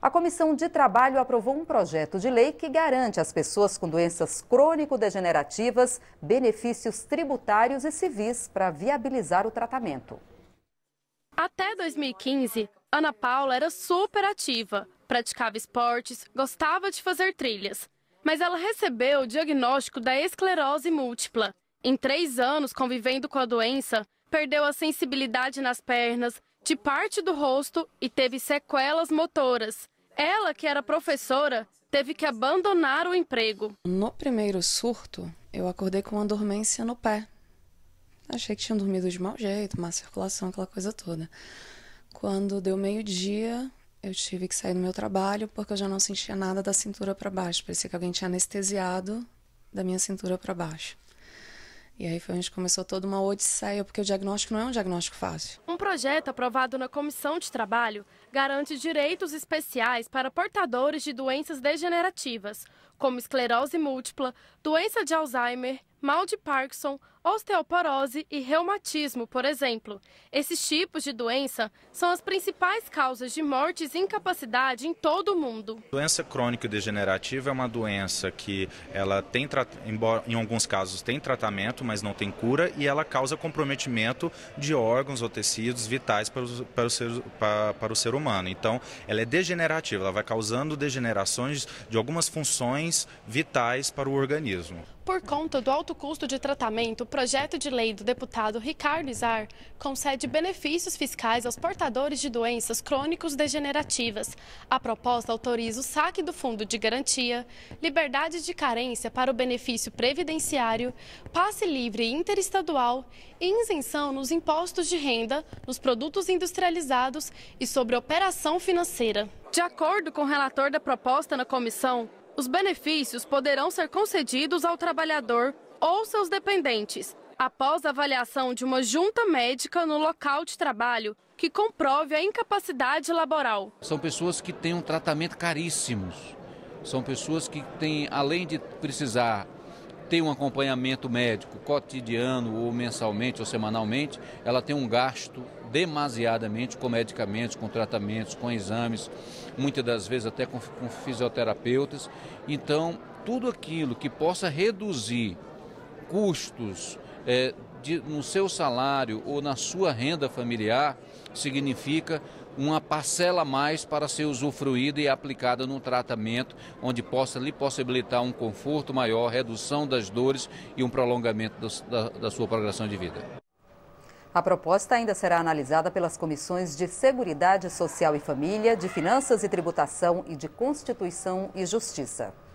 A Comissão de Trabalho aprovou um projeto de lei que garante às pessoas com doenças crônico-degenerativas benefícios tributários e civis para viabilizar o tratamento. Até 2015, Ana Paula era super ativa, praticava esportes, gostava de fazer trilhas. Mas ela recebeu o diagnóstico da esclerose múltipla. Em três anos convivendo com a doença, perdeu a sensibilidade nas pernas, de parte do rosto e teve sequelas motoras. Ela, que era professora, teve que abandonar o emprego. No primeiro surto, eu acordei com uma dormência no pé. Achei que tinha dormido de mau jeito, má circulação, aquela coisa toda. Quando deu meio-dia, eu tive que sair do meu trabalho porque eu já não sentia nada da cintura para baixo. Parecia que alguém tinha anestesiado da minha cintura para baixo. E aí foi onde começou toda uma odisseia, porque o diagnóstico não é um diagnóstico fácil. Um projeto aprovado na Comissão de Trabalho garante direitos especiais para portadores de doenças degenerativas, como esclerose múltipla, doença de Alzheimer, mal de Parkinson, osteoporose e reumatismo, por exemplo. Esses tipos de doença são as principais causas de mortes e incapacidade em todo o mundo. Doença crônica degenerativa é uma doença que ela tem embora em alguns casos tem tratamento, mas não tem cura e ela causa comprometimento de órgãos ou tecidos vitais para o, para o, ser, para, para o ser humano. Então, ela é degenerativa, ela vai causando degenerações de algumas funções vitais para o organismo. Por conta do alto custo de tratamento, o projeto de lei do deputado Ricardo Izar concede benefícios fiscais aos portadores de doenças crônicos degenerativas. A proposta autoriza o saque do fundo de garantia, liberdade de carência para o benefício previdenciário, passe livre interestadual e isenção nos impostos de renda, nos produtos industrializados e sobre operação financeira. De acordo com o relator da proposta na comissão, os benefícios poderão ser concedidos ao trabalhador ou seus dependentes, após avaliação de uma junta médica no local de trabalho que comprove a incapacidade laboral. São pessoas que têm um tratamento caríssimos. São pessoas que têm, além de precisar tem um acompanhamento médico cotidiano ou mensalmente ou semanalmente, ela tem um gasto demasiadamente com medicamentos, com tratamentos, com exames, muitas das vezes até com, com fisioterapeutas. Então, tudo aquilo que possa reduzir custos é, de, no seu salário ou na sua renda familiar significa uma parcela a mais para ser usufruída e aplicada num tratamento onde possa lhe possibilitar um conforto maior, redução das dores e um prolongamento da, da sua progressão de vida. A proposta ainda será analisada pelas comissões de Seguridade Social e Família, de Finanças e Tributação e de Constituição e Justiça.